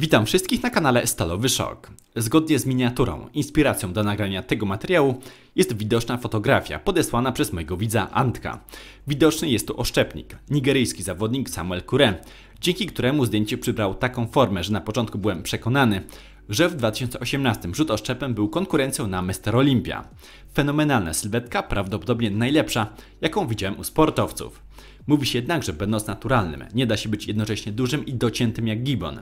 Witam wszystkich na kanale Stalowy Szok. Zgodnie z miniaturą, inspiracją do nagrania tego materiału jest widoczna fotografia podesłana przez mojego widza Antka. Widoczny jest tu oszczepnik, nigeryjski zawodnik Samuel Kure, dzięki któremu zdjęcie przybrał taką formę, że na początku byłem przekonany, że w 2018 rzut oszczepem był konkurencją na Mester Olympia. Fenomenalna sylwetka, prawdopodobnie najlepsza, jaką widziałem u sportowców. Mówi się jednak, że będąc naturalnym, nie da się być jednocześnie dużym i dociętym jak gibon.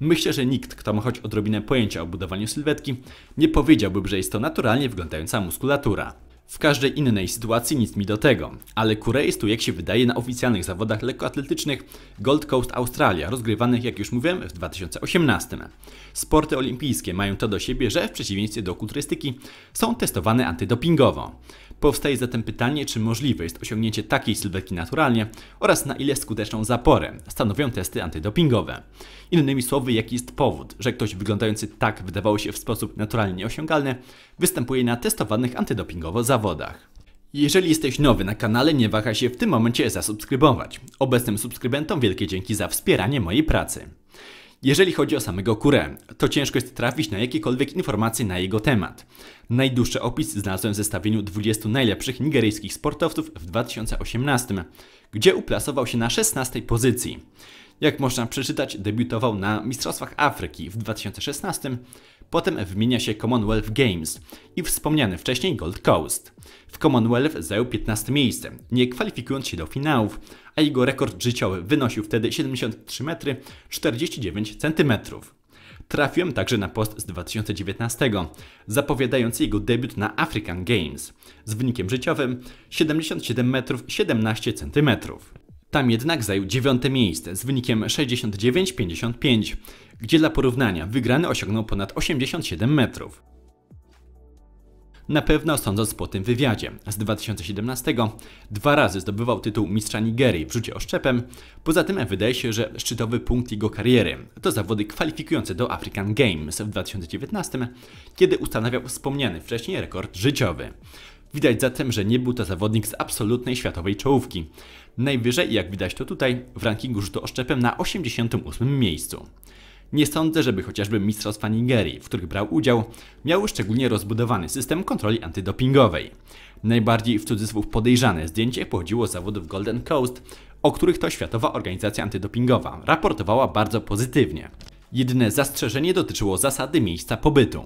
Myślę, że nikt, kto ma choć odrobinę pojęcia o budowaniu sylwetki, nie powiedziałby, że jest to naturalnie wyglądająca muskulatura. W każdej innej sytuacji nic mi do tego, ale Kurej jest tu jak się wydaje na oficjalnych zawodach lekkoatletycznych Gold Coast Australia, rozgrywanych jak już mówiłem w 2018. Sporty olimpijskie mają to do siebie, że w przeciwieństwie do kulturystyki są testowane antydopingowo. Powstaje zatem pytanie, czy możliwe jest osiągnięcie takiej sylwetki naturalnie oraz na ile skuteczną zaporę stanowią testy antydopingowe. Innymi słowy, jaki jest powód, że ktoś wyglądający tak wydawało się w sposób naturalnie nieosiągalny występuje na testowanych antydopingowo zawodach zawodach. Jeżeli jesteś nowy na kanale, nie wahaj się w tym momencie zasubskrybować. Obecnym subskrybentom wielkie dzięki za wspieranie mojej pracy. Jeżeli chodzi o samego Kurę, to ciężko jest trafić na jakiekolwiek informacje na jego temat. Najdłuższy opis znalazłem w zestawieniu 20 najlepszych nigeryjskich sportowców w 2018, gdzie uplasował się na 16 pozycji. Jak można przeczytać, debiutował na Mistrzostwach Afryki w 2016, potem wymienia się Commonwealth Games i wspomniany wcześniej Gold Coast. W Commonwealth zajął 15 miejsce, nie kwalifikując się do finałów, a jego rekord życiowy wynosił wtedy 73 metry 49 centymetrów. Trafiłem także na post z 2019, zapowiadający jego debiut na African Games z wynikiem życiowym 77 metrów 17 centymetrów. Tam jednak zajął dziewiąte miejsce z wynikiem 69,55 gdzie dla porównania wygrany osiągnął ponad 87 metrów. Na pewno sądząc po tym wywiadzie z 2017, dwa razy zdobywał tytuł mistrza Nigerii w rzucie oszczepem, poza tym wydaje się, że szczytowy punkt jego kariery to zawody kwalifikujące do African Games w 2019, kiedy ustanawiał wspomniany wcześniej rekord życiowy. Widać zatem, że nie był to zawodnik z absolutnej światowej czołówki. Najwyżej, jak widać to tutaj, w rankingu rzutu oszczepem na 88 miejscu. Nie sądzę, żeby chociażby mistrzostwa Nigerii, w których brał udział, miały szczególnie rozbudowany system kontroli antydopingowej. Najbardziej w cudzysłów podejrzane zdjęcie pochodziło z zawodów Golden Coast, o których to Światowa Organizacja Antydopingowa raportowała bardzo pozytywnie. Jedyne zastrzeżenie dotyczyło zasady miejsca pobytu.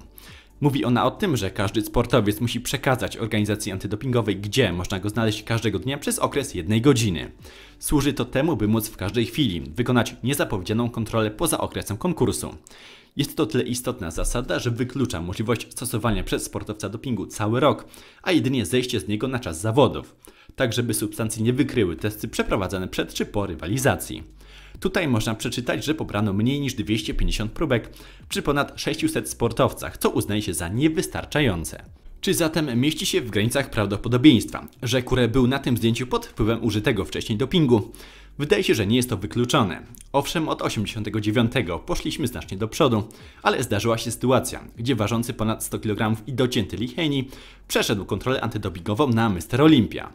Mówi ona o tym, że każdy sportowiec musi przekazać organizacji antydopingowej, gdzie można go znaleźć każdego dnia przez okres jednej godziny. Służy to temu, by móc w każdej chwili wykonać niezapowiedzianą kontrolę poza okresem konkursu. Jest to tyle istotna zasada, że wyklucza możliwość stosowania przez sportowca dopingu cały rok, a jedynie zejście z niego na czas zawodów, tak żeby substancje nie wykryły testy przeprowadzane przed czy po rywalizacji. Tutaj można przeczytać, że pobrano mniej niż 250 próbek przy ponad 600 sportowcach, co uznaje się za niewystarczające. Czy zatem mieści się w granicach prawdopodobieństwa, że Kure był na tym zdjęciu pod wpływem użytego wcześniej dopingu? Wydaje się, że nie jest to wykluczone. Owszem, od 89 poszliśmy znacznie do przodu, ale zdarzyła się sytuacja, gdzie ważący ponad 100 kg i docięty Licheni przeszedł kontrolę antydopingową na Mr. Olympia.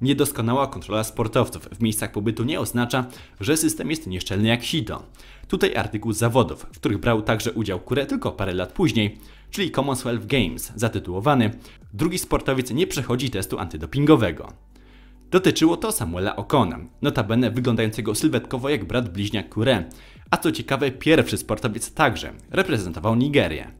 Niedoskonała kontrola sportowców w miejscach pobytu nie oznacza, że system jest nieszczelny jak sito. Tutaj artykuł z zawodów, w których brał także udział Kure tylko parę lat później, czyli Commonwealth Games, zatytułowany Drugi sportowiec nie przechodzi testu antydopingowego. Dotyczyło to Samuela Okona, notabene wyglądającego sylwetkowo jak brat bliźniak Kure, a co ciekawe pierwszy sportowiec także reprezentował Nigerię.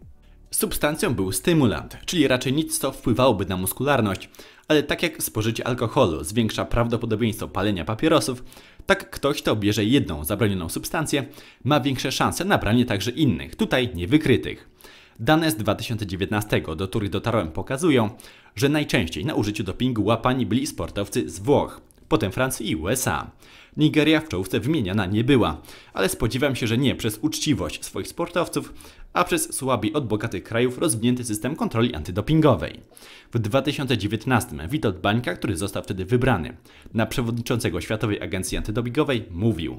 Substancją był stymulant, czyli raczej nic, co wpływałoby na muskularność, ale tak jak spożycie alkoholu zwiększa prawdopodobieństwo palenia papierosów, tak ktoś, kto bierze jedną zabronioną substancję, ma większe szanse na branie także innych, tutaj niewykrytych. Dane z 2019, do których dotarłem, pokazują, że najczęściej na użyciu dopingu łapani byli sportowcy z Włoch, potem Francji i USA. Nigeria w czołówce wymieniana nie była, ale spodziewam się, że nie przez uczciwość swoich sportowców, a przez słabi od bogatych krajów rozwinięty system kontroli antydopingowej. W 2019 Witold Bańka, który został wtedy wybrany na przewodniczącego Światowej Agencji Antydopingowej, mówił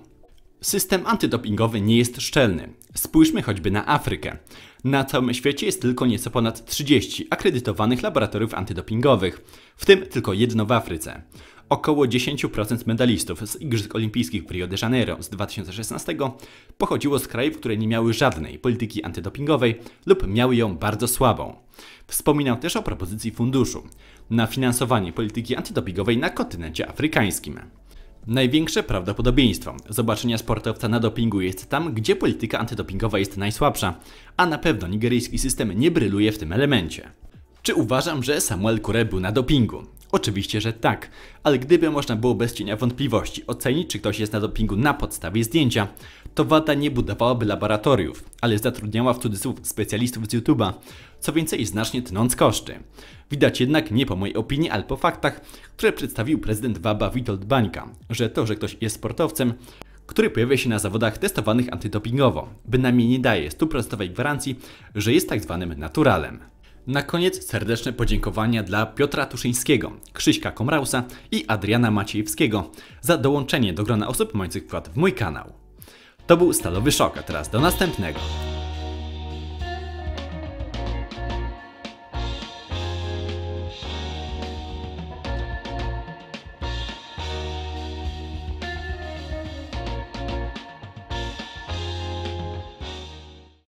System antydopingowy nie jest szczelny. Spójrzmy choćby na Afrykę. Na całym świecie jest tylko nieco ponad 30 akredytowanych laboratoriów antydopingowych, w tym tylko jedno w Afryce. Około 10% medalistów z Igrzysk Olimpijskich w Rio de Janeiro z 2016 pochodziło z krajów, które nie miały żadnej polityki antydopingowej lub miały ją bardzo słabą. Wspominał też o propozycji funduszu na finansowanie polityki antydopingowej na kontynencie afrykańskim. Największe prawdopodobieństwo zobaczenia sportowca na dopingu jest tam, gdzie polityka antydopingowa jest najsłabsza, a na pewno nigeryjski system nie bryluje w tym elemencie. Czy uważam, że Samuel Kure był na dopingu? Oczywiście, że tak, ale gdyby można było bez cienia wątpliwości ocenić, czy ktoś jest na dopingu na podstawie zdjęcia, to WADA nie budowałaby laboratoriów, ale zatrudniała w cudzysłów specjalistów z YouTube'a, co więcej znacznie tnąc koszty. Widać jednak nie po mojej opinii, ale po faktach, które przedstawił prezydent WABA Witold Bańka, że to, że ktoś jest sportowcem, który pojawia się na zawodach testowanych antydopingowo, bynajmniej nie daje stuprocentowej gwarancji, że jest tak zwanym naturalem. Na koniec serdeczne podziękowania dla Piotra Tuszyńskiego, Krzyśka Komrausa i Adriana Maciejewskiego za dołączenie do grona osób mających wkład w mój kanał. To był Stalowy Szok, a teraz do następnego.